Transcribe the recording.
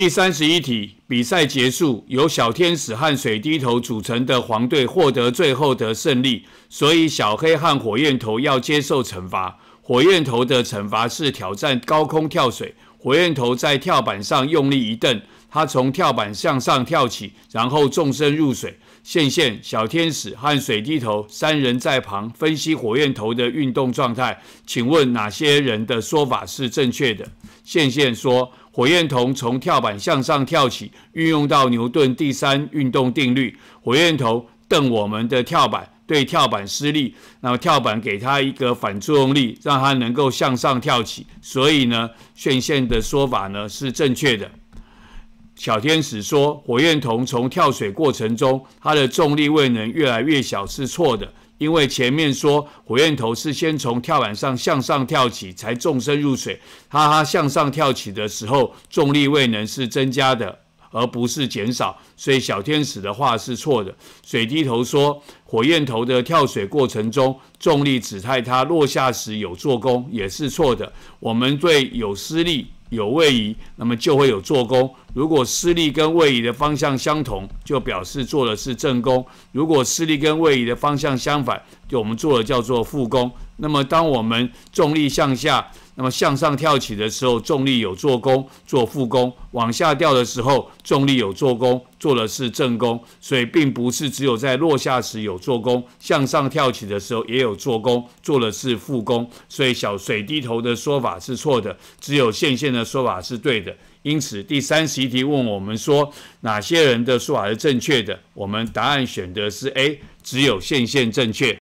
第三十一题，比赛结束，由小天使和水滴头组成的黄队获得最后的胜利，所以小黑和火焰头要接受惩罚。火焰头的惩罚是挑战高空跳水。火焰头在跳板上用力一蹬，他从跳板向上跳起，然后纵身入水。线线、小天使和水滴头三人在旁分析火焰头的运动状态，请问哪些人的说法是正确的？线线说。火焰筒从跳板向上跳起，运用到牛顿第三运动定律。火焰筒瞪我们的跳板，对跳板施力，那么跳板给它一个反作用力，让它能够向上跳起。所以呢，炫线的说法呢是正确的。小天使说，火焰筒从跳水过程中，它的重力位能越来越小是错的。因为前面说火焰头是先从跳板上向上跳起才纵身入水，哈哈，向上跳起的时候，重力未能是增加的，而不是减少，所以小天使的话是错的。水滴头说火焰头的跳水过程中，重力只在它落下时有做功，也是错的。我们对有施力。有位移，那么就会有做功。如果施力跟位移的方向相同，就表示做的是正功；如果施力跟位移的方向相反，就我们做的叫做负功。那么，当我们重力向下，那么向上跳起的时候，重力有做功，做负功；往下掉的时候，重力有做功，做的是正功。所以，并不是只有在落下时有做功，向上跳起的时候也有做功，做的是负功。所以，小水滴头的说法是错的，只有线线的说法是对的。因此，第三习题问我们说哪些人的说法是正确的，我们答案选的是 A，只有线线正确。